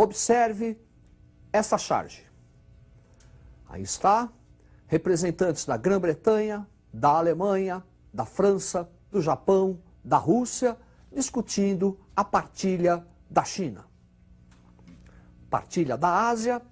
Observe essa charge. Aí está, representantes da Grã-Bretanha, da Alemanha, da França, do Japão, da Rússia, discutindo a partilha da China. Partilha da Ásia,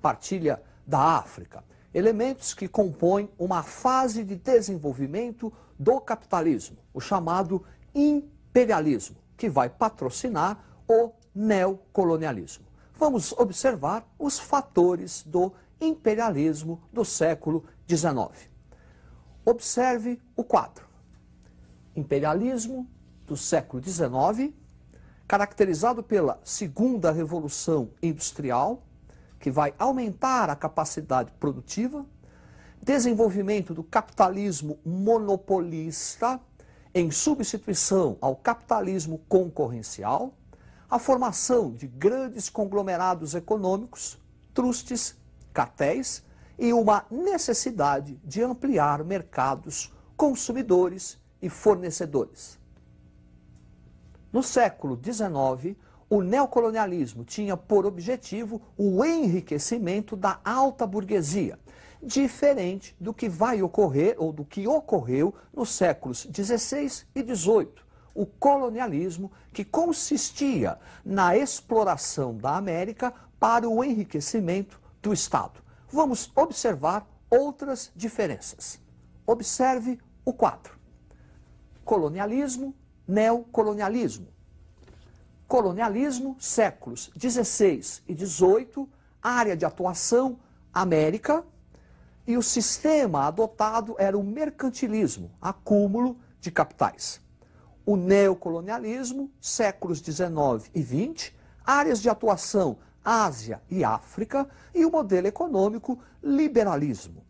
partilha da África. Elementos que compõem uma fase de desenvolvimento do capitalismo, o chamado imperialismo, que vai patrocinar o neocolonialismo vamos observar os fatores do imperialismo do século XIX. Observe o quadro. Imperialismo do século XIX, caracterizado pela segunda revolução industrial, que vai aumentar a capacidade produtiva, desenvolvimento do capitalismo monopolista em substituição ao capitalismo concorrencial, a formação de grandes conglomerados econômicos, trustes, cartéis e uma necessidade de ampliar mercados, consumidores e fornecedores. No século XIX, o neocolonialismo tinha por objetivo o enriquecimento da alta burguesia, diferente do que vai ocorrer ou do que ocorreu nos séculos XVI e XVIII, o colonialismo, que consistia na exploração da América para o enriquecimento do Estado. Vamos observar outras diferenças. Observe o quadro: colonialismo, neocolonialismo. Colonialismo, séculos 16 e 18, área de atuação América, e o sistema adotado era o mercantilismo, acúmulo de capitais o neocolonialismo, séculos 19 e 20, áreas de atuação Ásia e África e o modelo econômico liberalismo.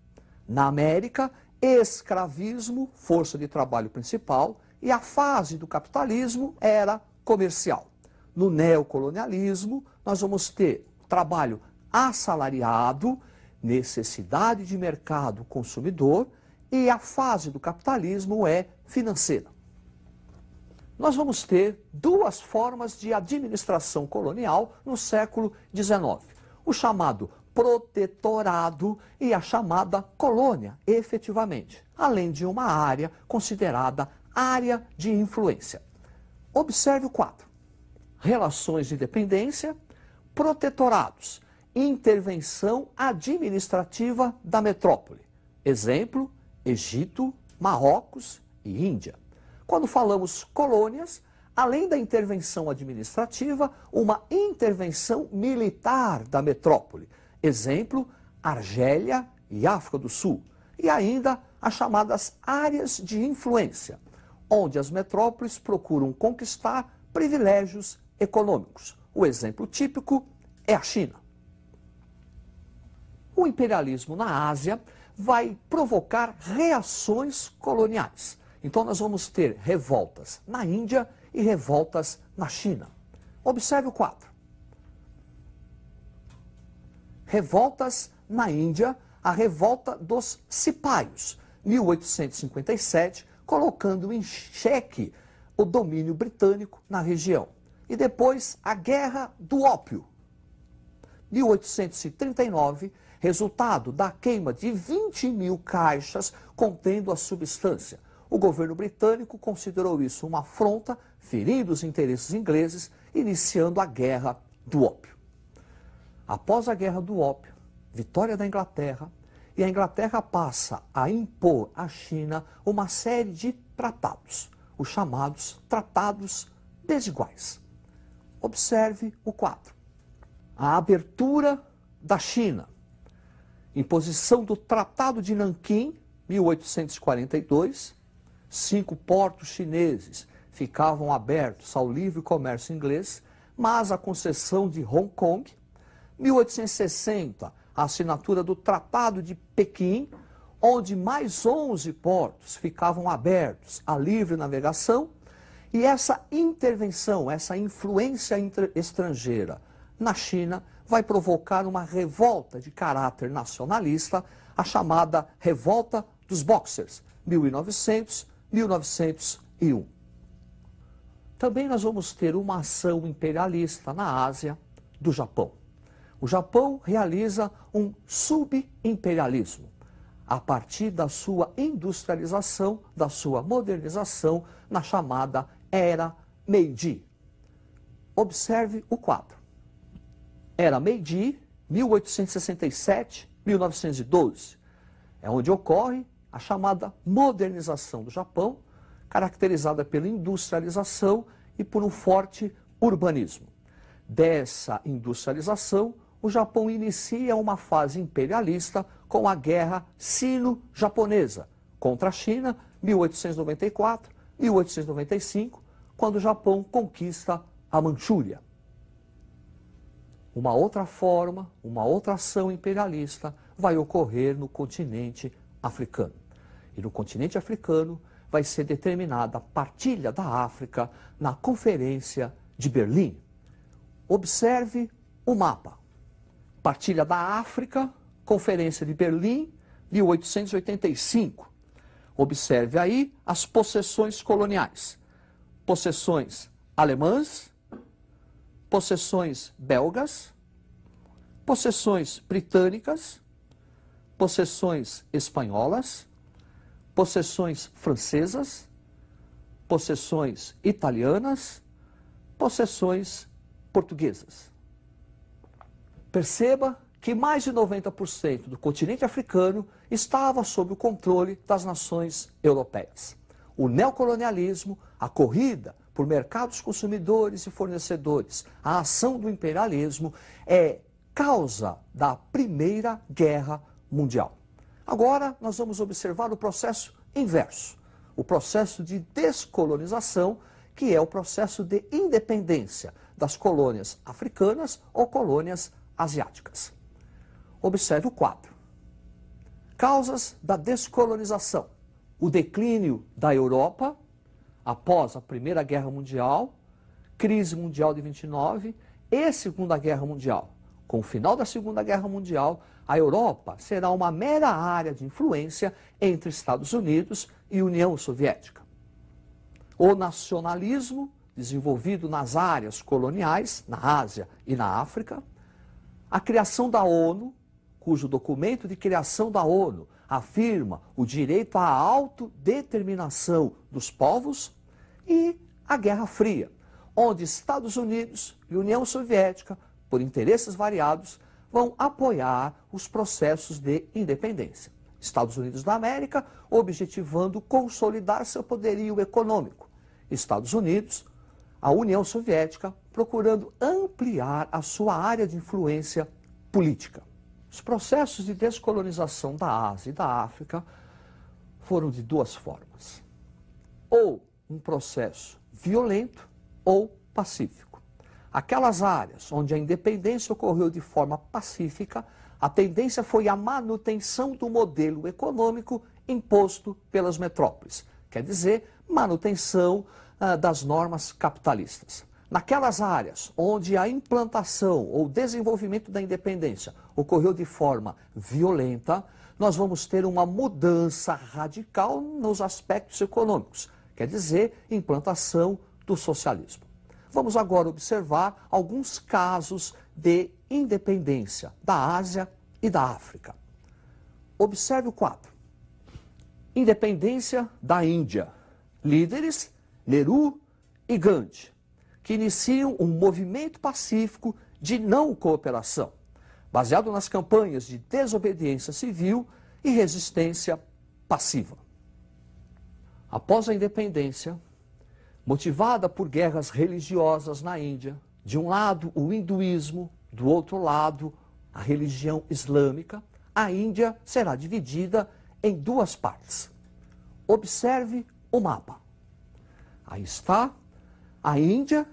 Na América, escravismo, força de trabalho principal, e a fase do capitalismo era comercial. No neocolonialismo, nós vamos ter trabalho assalariado, necessidade de mercado consumidor, e a fase do capitalismo é financeira nós vamos ter duas formas de administração colonial no século XIX. O chamado protetorado e a chamada colônia, efetivamente, além de uma área considerada área de influência. Observe o quadro. Relações de dependência, protetorados, intervenção administrativa da metrópole. Exemplo, Egito, Marrocos e Índia. Quando falamos colônias, além da intervenção administrativa, uma intervenção militar da metrópole. Exemplo, Argélia e África do Sul. E ainda as chamadas áreas de influência, onde as metrópoles procuram conquistar privilégios econômicos. O exemplo típico é a China. O imperialismo na Ásia vai provocar reações coloniais. Então nós vamos ter revoltas na Índia e revoltas na China. Observe o quadro. Revoltas na Índia, a revolta dos Sipaios, 1857, colocando em xeque o domínio britânico na região. E depois a Guerra do Ópio, 1839, resultado da queima de 20 mil caixas contendo a substância. O governo britânico considerou isso uma afronta, ferindo os interesses ingleses, iniciando a Guerra do Ópio. Após a Guerra do Ópio, vitória da Inglaterra, e a Inglaterra passa a impor à China uma série de tratados, os chamados Tratados Desiguais. Observe o quadro. A abertura da China, imposição do Tratado de Nanquim, 1842, Cinco portos chineses ficavam abertos ao livre comércio inglês, mas a concessão de Hong Kong. 1860, a assinatura do Tratado de Pequim, onde mais 11 portos ficavam abertos à livre navegação. E essa intervenção, essa influência estrangeira na China vai provocar uma revolta de caráter nacionalista, a chamada Revolta dos Boxers, 1900 1901. Também nós vamos ter uma ação imperialista na Ásia do Japão. O Japão realiza um subimperialismo a partir da sua industrialização, da sua modernização na chamada Era Meiji. Observe o quadro. Era Meiji, 1867-1912. É onde ocorre a chamada modernização do Japão, caracterizada pela industrialização e por um forte urbanismo. Dessa industrialização, o Japão inicia uma fase imperialista com a Guerra Sino-Japonesa contra a China, 1894-1895, quando o Japão conquista a Manchúria. Uma outra forma, uma outra ação imperialista vai ocorrer no continente africano. E no continente africano vai ser determinada a partilha da África na Conferência de Berlim. Observe o mapa. Partilha da África, Conferência de Berlim, 1885. Observe aí as possessões coloniais. Possessões alemãs, possessões belgas, possessões britânicas, possessões espanholas, possessões francesas, possessões italianas, possessões portuguesas. Perceba que mais de 90% do continente africano estava sob o controle das nações europeias. O neocolonialismo, a corrida por mercados consumidores e fornecedores, a ação do imperialismo é causa da Primeira Guerra mundial. Agora, nós vamos observar o processo inverso, o processo de descolonização, que é o processo de independência das colônias africanas ou colônias asiáticas. Observe o quadro. Causas da descolonização. O declínio da Europa após a Primeira Guerra Mundial, crise mundial de 29 e Segunda Guerra Mundial. Com o final da Segunda Guerra Mundial, a Europa será uma mera área de influência entre Estados Unidos e União Soviética. O nacionalismo, desenvolvido nas áreas coloniais, na Ásia e na África, a criação da ONU, cujo documento de criação da ONU afirma o direito à autodeterminação dos povos, e a Guerra Fria, onde Estados Unidos e União Soviética por interesses variados, vão apoiar os processos de independência. Estados Unidos da América objetivando consolidar seu poderio econômico. Estados Unidos, a União Soviética procurando ampliar a sua área de influência política. Os processos de descolonização da Ásia e da África foram de duas formas: ou um processo violento ou pacífico. Aquelas áreas onde a independência ocorreu de forma pacífica, a tendência foi a manutenção do modelo econômico imposto pelas metrópoles. Quer dizer, manutenção ah, das normas capitalistas. Naquelas áreas onde a implantação ou desenvolvimento da independência ocorreu de forma violenta, nós vamos ter uma mudança radical nos aspectos econômicos, quer dizer, implantação do socialismo. Vamos agora observar alguns casos de independência da Ásia e da África. Observe o quadro. Independência da Índia. Líderes Nehru e Gandhi, que iniciam um movimento pacífico de não cooperação, baseado nas campanhas de desobediência civil e resistência passiva. Após a independência, motivada por guerras religiosas na Índia. De um lado, o hinduísmo, do outro lado, a religião islâmica. A Índia será dividida em duas partes. Observe o mapa. Aí está a Índia,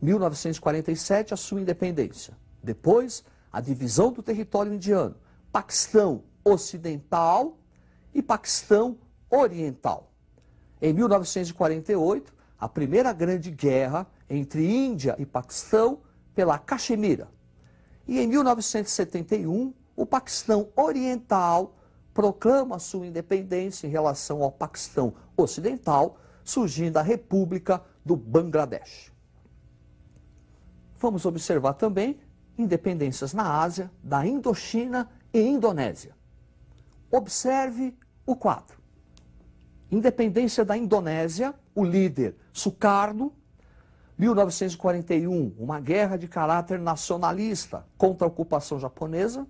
1947, a sua independência. Depois, a divisão do território indiano, Paquistão Ocidental e Paquistão Oriental. Em 1948, a primeira grande guerra entre Índia e Paquistão pela Caxemira. E em 1971, o Paquistão Oriental proclama sua independência em relação ao Paquistão Ocidental, surgindo a República do Bangladesh. Vamos observar também independências na Ásia, da Indochina e Indonésia. Observe o quadro. Independência da Indonésia, o líder Sukarno. 1941, uma guerra de caráter nacionalista contra a ocupação japonesa.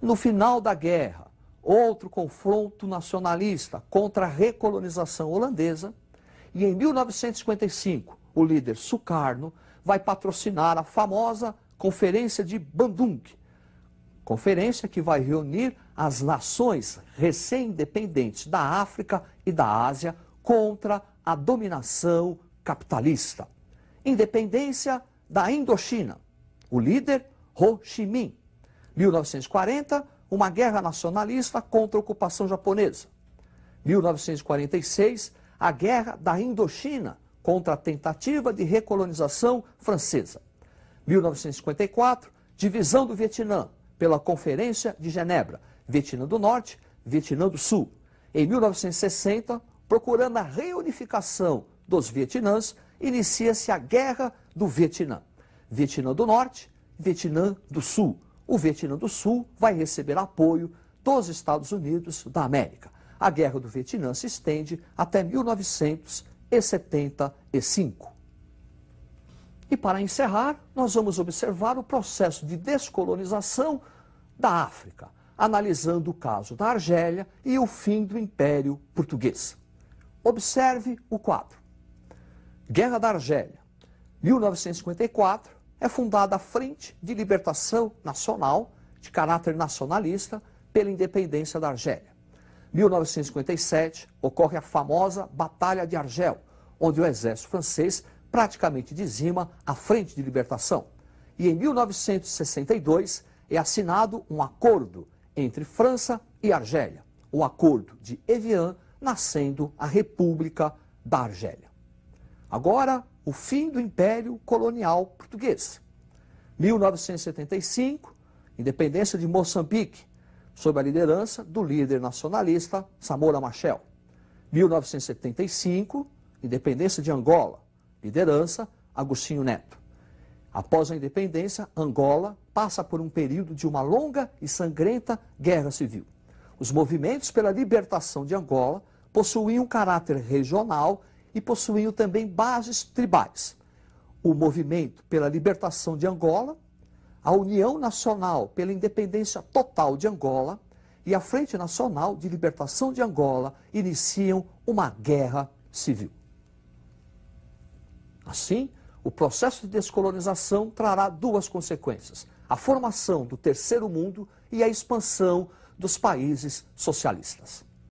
No final da guerra, outro confronto nacionalista contra a recolonização holandesa. E em 1955, o líder Sukarno vai patrocinar a famosa Conferência de Bandung, Conferência que vai reunir as nações recém-independentes da África e da Ásia contra a dominação capitalista. Independência da Indochina. O líder, Ho Chi Minh. 1940, uma guerra nacionalista contra a ocupação japonesa. 1946, a Guerra da Indochina contra a tentativa de recolonização francesa. 1954, divisão do Vietnã pela Conferência de Genebra, Vietnã do Norte, Vietnã do Sul. Em 1960, procurando a reunificação dos Vietnãs, inicia-se a Guerra do Vietnã. Vietnã do Norte, Vietnã do Sul. O Vietnã do Sul vai receber apoio dos Estados Unidos da América. A Guerra do Vietnã se estende até 1975. E para encerrar, nós vamos observar o processo de descolonização da África, analisando o caso da Argélia e o fim do Império Português. Observe o quadro. Guerra da Argélia. 1954 é fundada a Frente de Libertação Nacional, de caráter nacionalista, pela independência da Argélia. 1957 ocorre a famosa Batalha de Argel, onde o exército francês praticamente dizima a Frente de Libertação. E em 1962 é assinado um acordo entre França e Argélia, o Acordo de Evian, nascendo a República da Argélia. Agora, o fim do Império Colonial Português. 1975, independência de Moçambique, sob a liderança do líder nacionalista Samora Machel. 1975, independência de Angola liderança, Agostinho Neto. Após a independência, Angola passa por um período de uma longa e sangrenta guerra civil. Os movimentos pela libertação de Angola possuíam um caráter regional e possuíam também bases tribais. O movimento pela libertação de Angola, a União Nacional pela Independência Total de Angola e a Frente Nacional de Libertação de Angola iniciam uma guerra civil. Assim, o processo de descolonização trará duas consequências: a formação do terceiro mundo e a expansão dos países socialistas.